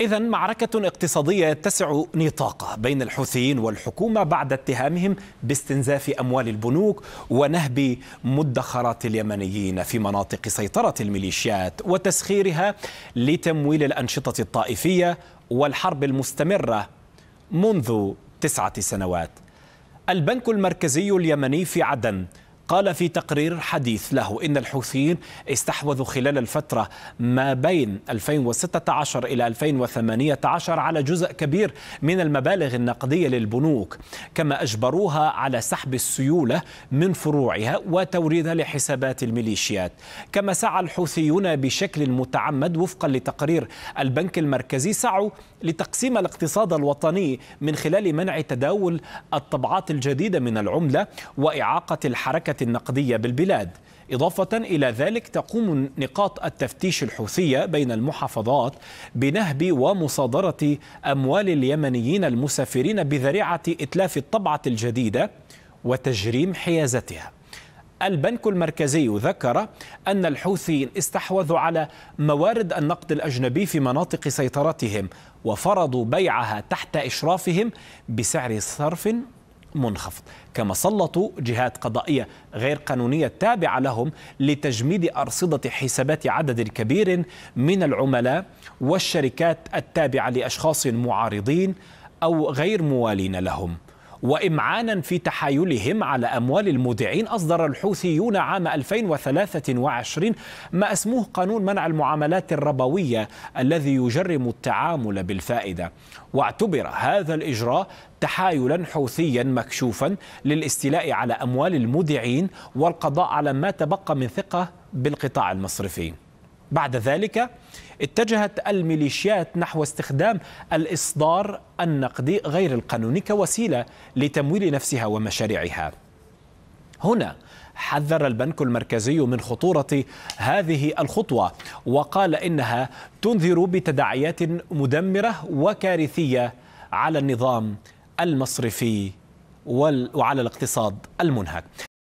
إذا معركة اقتصادية يتسع نطاقها بين الحوثيين والحكومة بعد اتهامهم باستنزاف أموال البنوك ونهب مدخرات اليمنيين في مناطق سيطرة الميليشيات وتسخيرها لتمويل الأنشطة الطائفية والحرب المستمرة منذ تسعة سنوات. البنك المركزي اليمني في عدن قال في تقرير حديث له إن الحوثيين استحوذوا خلال الفترة ما بين 2016 إلى 2018 على جزء كبير من المبالغ النقدية للبنوك كما أجبروها على سحب السيولة من فروعها وتوريدها لحسابات الميليشيات كما سعى الحوثيون بشكل متعمد وفقا لتقرير البنك المركزي سعوا لتقسيم الاقتصاد الوطني من خلال منع تداول الطبعات الجديدة من العملة وإعاقة الحركة النقدية بالبلاد إضافة إلى ذلك تقوم نقاط التفتيش الحوثية بين المحافظات بنهب ومصادرة أموال اليمنيين المسافرين بذريعة إتلاف الطبعة الجديدة وتجريم حيازتها البنك المركزي ذكر أن الحوثيين استحوذوا على موارد النقد الأجنبي في مناطق سيطرتهم وفرضوا بيعها تحت إشرافهم بسعر صرف منخفض كما سلطوا جهات قضائية غير قانونية تابعة لهم لتجميد أرصدة حسابات عدد كبير من العملاء والشركات التابعة لأشخاص معارضين أو غير موالين لهم وإمعانا في تحايلهم على أموال المودعين أصدر الحوثيون عام 2023 ما اسموه قانون منع المعاملات الربوية الذي يجرم التعامل بالفائدة واعتبر هذا الإجراء تحايلا حوثيا مكشوفا للاستيلاء على أموال المودعين والقضاء على ما تبقى من ثقة بالقطاع المصرفي بعد ذلك اتجهت الميليشيات نحو استخدام الإصدار النقدي غير القانوني كوسيلة لتمويل نفسها ومشاريعها هنا حذر البنك المركزي من خطورة هذه الخطوة وقال إنها تنذر بتداعيات مدمرة وكارثية على النظام المصرفي وعلى الاقتصاد المنهك